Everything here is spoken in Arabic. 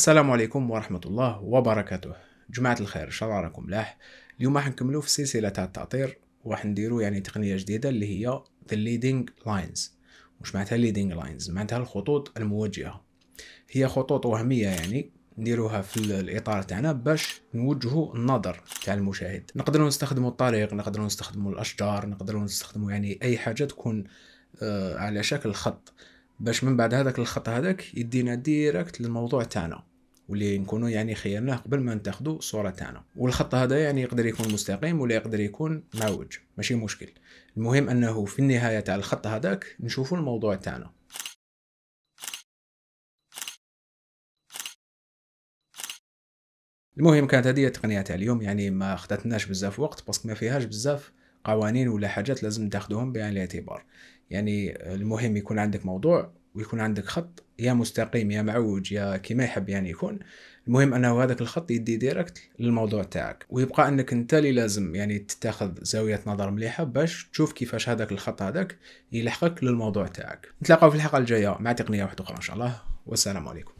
السلام عليكم ورحمة الله وبركاته جماعة الخير شراركم ملاح اليوم راح نكملو في سلسلة تاع التأطير وراح نديرو يعني تقنية جديدة اللي هي the leading lines وش معناتها leading lines معناتها الخطوط الموجهة هي خطوط وهمية يعني نديروها في الاطار تاعنا باش نوجهوا النظر تاع المشاهد نقدروا نستخدموا الطريق نقدروا نستخدموا الاشجار نقدروا نستخدموا يعني اي حاجه تكون آه، على شكل خط باش من بعد هذاك الخط هذاك يدينا ديريكت للموضوع تاعنا واللي نكونوا يعني خيرناه قبل ما نتاخذوا الصوره تاعنا والخط هذا يعني يقدر يكون مستقيم ولا يقدر يكون معوج ماشي مشكل المهم انه في النهايه تاع الخط هذاك نشوفوا الموضوع تاعنا المهم كانت هذه التقنيه تاع اليوم يعني ما اخذتناش بزاف وقت باسكو ما فيهاش بزاف قوانين ولا حاجات لازم تاخذوهم بعين الاعتبار يعني المهم يكون عندك موضوع ويكون عندك خط يا مستقيم يا معوج يا كيما يحب يعني يكون المهم انه هذاك الخط يدي ديريكت للموضوع تاعك ويبقى انك انت اللي لازم يعني تتاخذ زاويه نظر مليحه باش تشوف كيفاش هذاك الخط هذاك يلحقك للموضوع تاعك نتلاقاو في الحلقه الجايه مع تقنيه واحده اخرى ان شاء الله والسلام عليكم